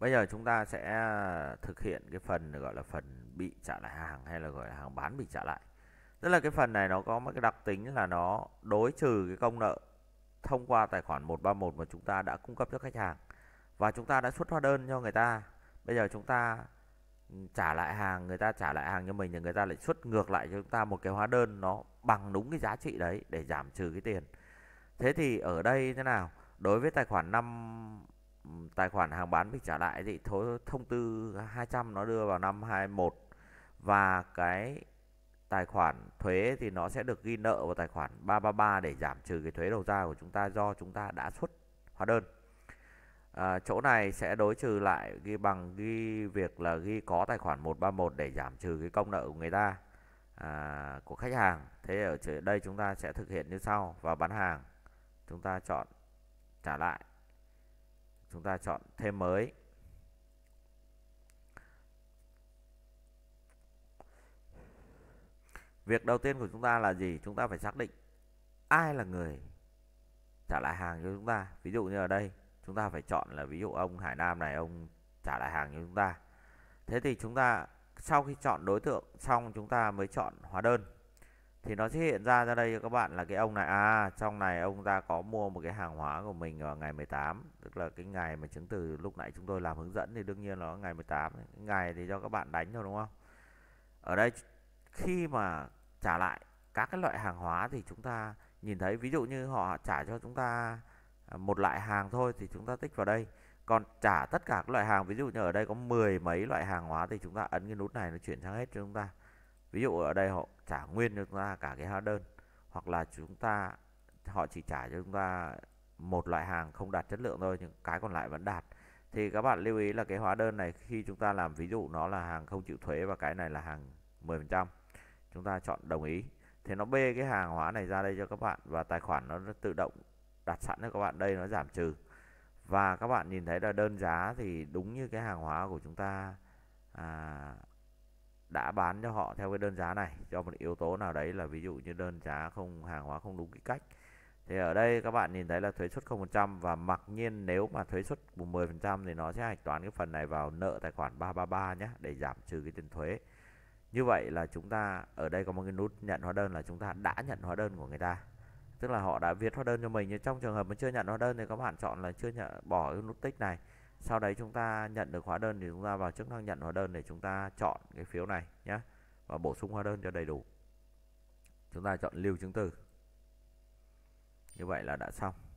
Bây giờ chúng ta sẽ à, thực hiện cái phần gọi là phần bị trả lại hàng hay là gọi là hàng bán bị trả lại. Tức là cái phần này nó có một cái đặc tính là nó đối trừ cái công nợ thông qua tài khoản 131 mà chúng ta đã cung cấp cho khách hàng và chúng ta đã xuất hóa đơn cho người ta. Bây giờ chúng ta ừ, trả lại hàng, người ta trả lại hàng cho mình thì người ta lại xuất ngược lại cho chúng ta một cái hóa đơn nó bằng đúng cái giá trị đấy để giảm trừ cái tiền. Thế thì ở đây thế nào? Đối với tài khoản 5 tài khoản hàng bán bị trả lại thì thối thông tư 200 nó đưa vào năm 21 và cái tài khoản thuế thì nó sẽ được ghi nợ vào tài khoản 333 để giảm trừ cái thuế đầu ra của chúng ta do chúng ta đã xuất hóa đơn. À, chỗ này sẽ đối trừ lại ghi bằng ghi việc là ghi có tài khoản 131 để giảm trừ cái công nợ của người ta à, của khách hàng. Thế ở đây chúng ta sẽ thực hiện như sau vào bán hàng chúng ta chọn trả lại chúng ta chọn thêm mới việc đầu tiên của chúng ta là gì chúng ta phải xác định ai là người trả lại hàng cho chúng ta ví dụ như ở đây chúng ta phải chọn là ví dụ ông Hải Nam này ông trả lại hàng cho chúng ta thế thì chúng ta sau khi chọn đối tượng xong chúng ta mới chọn hóa đơn thì nó sẽ hiện ra ra đây cho các bạn là cái ông này à trong này ông ta có mua một cái hàng hóa của mình vào ngày 18 tức là cái ngày mà chứng từ lúc nãy chúng tôi làm hướng dẫn thì đương nhiên là ngày 18 ngày thì cho các bạn đánh rồi đúng không ở đây khi mà trả lại các cái loại hàng hóa thì chúng ta nhìn thấy ví dụ như họ trả cho chúng ta à, một loại hàng thôi thì chúng ta tích vào đây còn trả tất cả các loại hàng ví dụ như ở đây có mười mấy loại hàng hóa thì chúng ta ấn cái nút này nó chuyển sang hết cho chúng ta ví dụ ở đây họ trả nguyên cho chúng ta cả cái hóa đơn hoặc là chúng ta họ chỉ trả cho chúng ta một loại hàng không đạt chất lượng thôi nhưng cái còn lại vẫn đạt thì các bạn lưu ý là cái hóa đơn này khi chúng ta làm ví dụ nó là hàng không chịu thuế và cái này là hàng 10% chúng ta chọn đồng ý thì nó bê cái hàng hóa này ra đây cho các bạn và tài khoản nó tự động đặt sẵn cho các bạn đây nó giảm trừ và các bạn nhìn thấy là đơn giá thì đúng như cái hàng hóa của chúng ta à, đã bán cho họ theo cái đơn giá này cho một yếu tố nào đấy là ví dụ như đơn giá không hàng hóa không đúng cái cách thì ở đây các bạn nhìn thấy là thuế suất 0% và mặc nhiên nếu mà thuế suất 10% thì nó sẽ hạch toán cái phần này vào nợ tài khoản 333 nhé để giảm trừ cái tiền thuế. Như vậy là chúng ta ở đây có một cái nút nhận hóa đơn là chúng ta đã nhận hóa đơn của người ta. Tức là họ đã viết hóa đơn cho mình nhưng trong trường hợp mà chưa nhận hóa đơn thì các bạn chọn là chưa nhận bỏ cái nút tích này sau đấy chúng ta nhận được hóa đơn thì chúng ta vào chức năng nhận hóa đơn để chúng ta chọn cái phiếu này nhé và bổ sung hóa đơn cho đầy đủ chúng ta chọn lưu chứng từ như vậy là đã xong